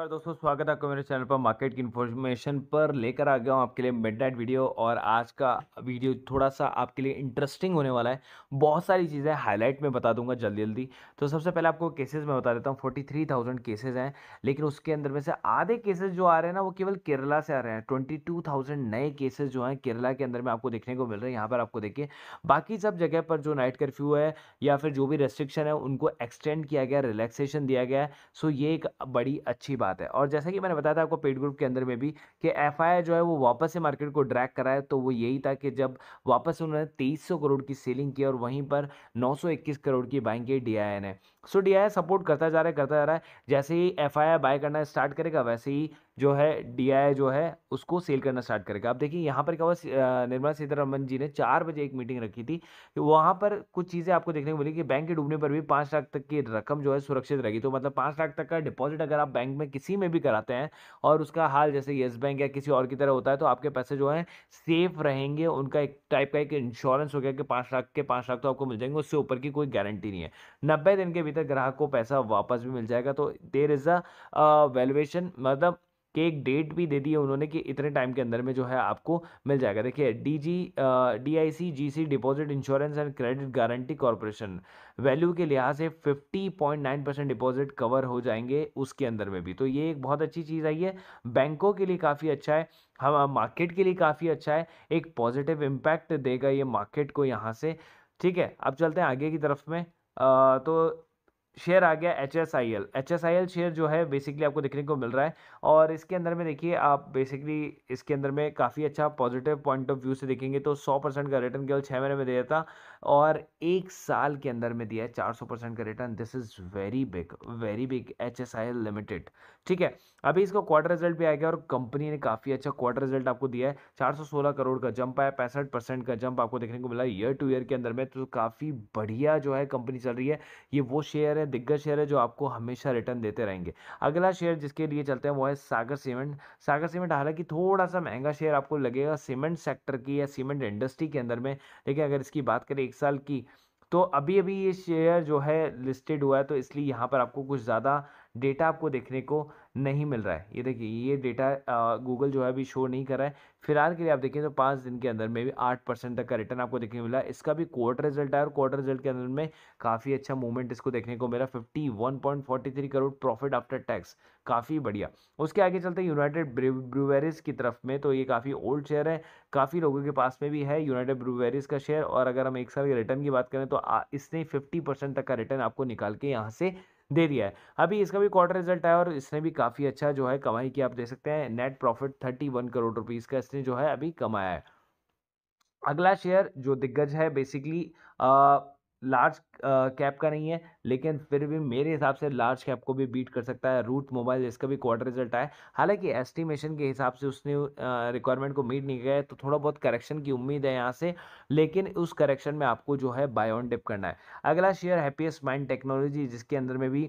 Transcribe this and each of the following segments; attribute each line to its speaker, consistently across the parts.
Speaker 1: नमस्कार दोस्तों स्वागत है आपका मेरे चैनल पर मार्केट की इन्फॉर्मेशन पर लेकर आ गया हूँ आपके लिए मिड नाइट वीडियो और आज का वीडियो थोड़ा सा आपके लिए इंटरेस्टिंग होने वाला है बहुत सारी चीज़ें हाईलाइट में बता दूंगा जल्दी जल्दी तो सबसे पहले आपको केसेस में बता देता हूँ फोर्टी थ्री थाउजेंड केसेज हैं लेकिन उसके अंदर में से आधे केसेज जो आ रहे हैं ना वो केवल केरला से आ रहे हैं ट्वेंटी टू थाउजेंड नए केसेज जो हैं केरला के अंदर में आपको देखने को मिल रहे हैं यहाँ पर आपको देखिए बाकी सब जगह पर जो नाइट कर्फ्यू है या फिर जो भी रेस्ट्रिक्शन है उनको एक्सटेंड किया गया रिलैक्सेशन दिया गया है सो ये एक बड़ी अच्छी बात बात है और जैसा कि मैंने बताया था आपको पेड ग्रुप के अंदर में भी कि एफ जो है वो वापस से मार्केट को ड्रैक कराए तो वो यही था कि जब वापस उन्होंने तेईस करोड़ की सेलिंग की और वहीं पर नौ करोड़ की बाइंग की डी ने सो डी आई सपोर्ट करता जा रहा है करता जा रहा है जैसे ही एफ आई बाय करना स्टार्ट करेगा वैसे ही जो है डी आई आई जो है उसको सेल करना स्टार्ट करेगा आप देखिए यहाँ पर क्या हुआ निर्मला सीतारमन जी ने चार बजे एक मीटिंग रखी थी वहाँ पर कुछ चीज़ें आपको देखने को मिली कि बैंक के डूबने पर भी पाँच लाख तक की रकम जो है सुरक्षित रहेगी तो मतलब पाँच लाख तक का डिपॉजिट अगर आप बैंक में किसी में भी कराते हैं और उसका हाल जैसे येस बैंक या किसी और की तरह होता है तो आपके पैसे जो है सेफ रहेंगे उनका एक टाइप का एक इंश्योरेंस हो गया कि पाँच लाख के पाँच लाख तो आपको मिल जाएंगे उससे ऊपर की कोई गारंटी नहीं है नब्बे दिन के भीतर इधर ग्राहक को पैसा वापस भी मिल जाएगा तो देर इज़ अ वैल्यूएशन मतलब कि एक डेट भी दे दी है उन्होंने कि इतने टाइम के अंदर में जो है आपको मिल जाएगा देखिए DG DIC GC deposit insurance and credit guarantee corporation value के लिहाज से 50.9 परसेंट डिपॉजिट कवर हो जाएंगे उसके अंदर में भी तो ये एक बहुत अच्छी चीज़ आई है बैंकों के लिए काफ़ी अच्छा है हम मार्केट के लिए काफ़ी अच्छा है एक पॉजिटिव इम्पैक्ट देगा ये मार्केट को यहाँ से ठीक है अब चलते हैं आगे की तरफ में आ, तो शेयर आ गया H S I L H S I L share जो है बेसिकली आपको देखने को मिल रहा है और इसके अंदर में देखिए आप बेसिकली इसके अंदर में काफ़ी अच्छा पॉजिटिव पॉइंट ऑफ व्यू से देखेंगे तो सौ परसेंट का रिटर्न केवल छः महीने में दिया था और एक साल के अंदर में दिया है चार सौ परसेंट का return this is very big very big H S I L limited ठीक है अभी इसका क्वार्टर रिजल्ट भी आ गया और कंपनी ने काफ़ी अच्छा क्वार्टर रिजल्ट आपको दिया है चार सौ सोलह करोड़ का जंप आया पैंसठ परसेंट का जंप आपको देखने को मिला ईयर टू ईयर के अंदर में तो काफ़ी बढ़िया जो है कंपनी चल रही है ये वो शेयर है हैं दिग्गज शेयर है जो आपको हमेशा रिटर्न देते रहेंगे अगला शेयर जिसके लिए चलते हैं वो है सागर सीमेंट सागर सीमेंट हालांकि थोड़ा सा महंगा शेयर आपको लगेगा सीमेंट सेक्टर की या सीमेंट इंडस्ट्री के अंदर में लेकिन अगर इसकी बात करें एक साल की तो अभी अभी ये शेयर जो है लिस्टेड हुआ है तो इसलिए यहाँ पर आपको कुछ ज़्यादा डेटा आपको देखने को नहीं मिल रहा है ये देखिए ये डेटा गूगल जो है अभी शो नहीं कर रहा है फिलहाल के लिए आप देखें तो पाँच दिन के अंदर में भी आठ परसेंट तक का रिटर्न आपको देखने को मिला इसका भी क्वार्टर रिजल्ट आया और क्वार्टर रिजल्ट के अंदर में काफ़ी अच्छा मूवमेंट इसको देखने को मिला fifty one point forty three crore profit after tax काफ़ी बढ़िया उसके आगे चलते यूनाइटेड ब्रूवेरीज की तरफ में तो ये काफ़ी ओल्ड शेयर है काफ़ी लोगों के पास में भी है यूनाइटेड ब्रूवेरीज का शेयर और अगर हम एक साल के रिटर्न की बात करें तो इसने फिफ्टी परसेंट तक का रिटर्न आपको निकाल के यहाँ से दे दिया है अभी इसका भी क्वार्टर रिजल्ट आया और इसने भी काफ़ी अच्छा जो है कमाई की आप देख सकते हैं net profit thirty one crore rupees का इसने जो है अभी कमाया है अगला शेयर जो दिग्गज है बेसिकली आ, लार्ज कैप का नहीं है लेकिन फिर भी मेरे हिसाब से लार्ज कैप को भी बीट कर सकता है रूट मोबाइल जिसका भी क्वार्टर रिजल्ट आया हालांकि एस्टिमेशन के हिसाब से उसने रिक्वायरमेंट को मीट नहीं किया है तो थोड़ा बहुत करेक्शन की उम्मीद है यहाँ से लेकिन उस करेक्शन में आपको जो है बाय ऑन डिप करना है अगला शेयर हैप्पीएस्ट माइंड टेक्नोलॉजी जिसके अंदर में भी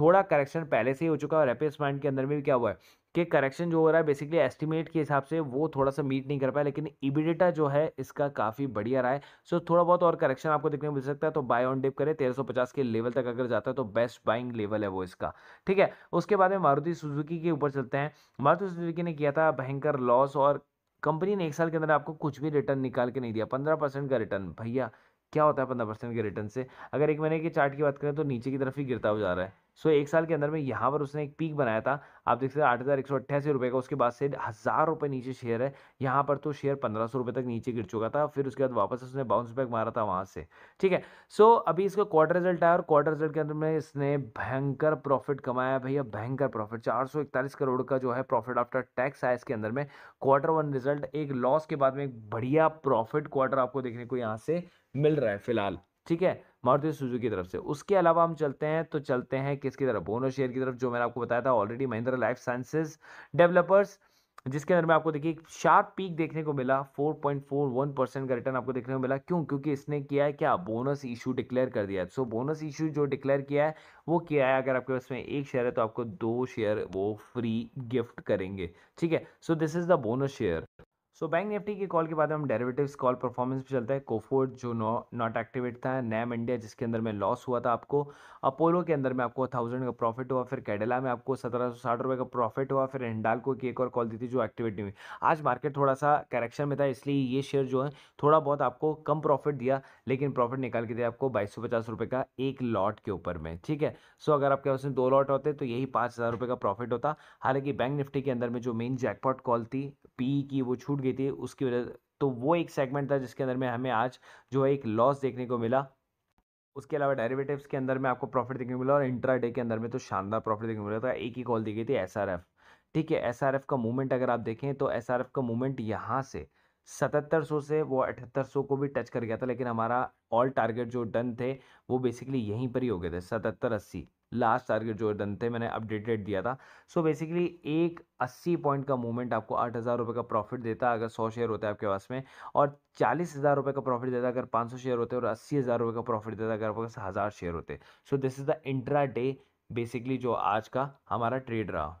Speaker 1: थोड़ा करेक्शन पहले से ही हो चुका है और हैप्पीएस्ट माइंड के अंदर में भी क्या हुआ है के करेक्शन जो हो रहा है बेसिकली एस्टिमेट के हिसाब से वो थोड़ा सा मीट नहीं कर पाया लेकिन इबिडेटा जो है इसका काफ़ी बढ़िया रहा है सो थोड़ा बहुत और करेक्शन आपको देखने को मिल सकता है तो बाय ऑन डिप करें तेरह के लेवल तक अगर जाता है तो बेस्ट बाइंग लेवल है वो इसका ठीक है उसके बाद में मारुति सुजुकी के ऊपर चलते हैं मारुति सुजुकी ने किया था भयंकर लॉस और कंपनी ने एक साल के अंदर आपको कुछ भी रिटर्न निकाल के नहीं दिया पंद्रह परसेंट का रिटर्न भैया क्या होता है पंद्रह परसेंट के रिटर्न से अगर एक महीने के चार्ट की बात करें तो नीचे की तरफ ही गिरता हुआ जा रहा है सो एक साल के अंदर में यहाँ पर उसने एक पीक बनाया था आप देख सकते हैं आठ हज़ार एक सौ अट्ठासी रुपये का उसके बाद से हज़ार रुपये नीचे शेयर है यहाँ पर तो शेयर पंद्रह सौ रुपये तक नीचे गिर चुका था फिर उसके बाद वापस उसने बाउंस बैक मारा था वहाँ से ठीक है सो अभी इसका क्वार्टर रिजल्ट आया और क्वार्टर रिजल्ट के अंदर में इसने भयंकर प्रॉफिट कमाया भैया भयंकर प्रॉफिट चार सौ इकतालीस करोड़ का जो है प्रॉफिट आफ्टर टैक्स आया इसके अंदर में क्वार्टर वन रिजल्ट एक लॉस के बाद में एक बढ़िया प्रॉफिट क्वार्टर आपको देखने को यहाँ से मिल रहा है फिलहाल ठीक है मारुति सुजुकी की तरफ से उसके अलावा हम चलते हैं तो चलते हैं किसकी तरफ बोनस शेयर की तरफ जो मैंने आपको बताया था already Mahindra life sciences developers जिसके अंदर में आपको देखिए एक शार्प पीक देखने को मिला 4.41 परसेंट का रिटर्न आपको देखने को मिला क्यों क्योंकि इसने किया है क्या बोनस इशू डिक्लेयर कर दिया है सो बोनस इशू जो डिक्लेयर किया है वो किया है अगर आपके पास में एक शेयर है तो आपको दो शेयर वो फ्री गिफ्ट करेंगे ठीक है so this is the bonus share so bank Nifty के कॉल के बाद हम डेरिवेटिव्स कॉल परफॉर्मेंस भी चलता है कोफोर्ड जो नॉट एक्टिवेट था नैम इंडिया जिसके अंदर में लॉस हुआ था आपको अपोलो के अंदर में आपको थाउजेंड का प्रॉफिट हुआ फिर कैडेला में आपको सत्रह सौ साठ रुपये का प्रॉफिट हुआ फिर हिंडालको की एक और कॉल दी थी जो एक्टिवेट नहीं हुई आज मार्केट थोड़ा सा करेक्शन में था इसलिए ये शेयर जो है थोड़ा बहुत आपको कम प्रॉफिट दिया लेकिन प्रॉफिट निकाल के दिया आपको बाईस सौ पचास रुपये का एक लॉट के ऊपर में ठीक है सो अगर आपके पास में दो लॉट होते तो यही पाँच हज़ार रुपये का प्रॉफिट होता हालांकि बैंक निफ्टी के अंदर में जो मेन जैकपॉट कॉल थी पी e की वो छूट गई थी उसकी वजह तो वो एक सेगमेंट था जिसके अंदर में हमें आज जो है एक लॉस देखने को मिला उसके अलावा डेरिवेटिव्स के अंदर में आपको प्रॉफिट देखने को मिला और इंट्रा के अंदर में तो शानदार प्रॉफिट देखने को मिला था एक ही कॉल दी गई थी एस ठीक है एस का मूवमेंट अगर आप देखें तो एस का मूवमेंट यहाँ से सतहत्तर सौ से वो अठहत्तर सौ को भी टच कर गया था लेकिन हमारा ऑल टारगेट जो डन थे वो बेसिकली यहीं पर ही हो गए थे सतहत्तर अस्सी लास्ट टारगेट जो थे मैंने अपडेटेड दिया था सो so बेसिकली एक अस्सी पॉइंट का मूवमेंट आपको आठ हज़ार रुपये का प्रॉफिट देता है अगर सौ शेयर होता है आपके पास में और चालीस हज़ार रुपये का प्रॉफिट देता अगर पाँच सौ शेयर होते और अस्सी हज़ार रुपये का प्रॉफिट देता अगर आपके पास हज़ार शेयर होते so this is the intraday basically जो आज का हमारा ट्रेड रहा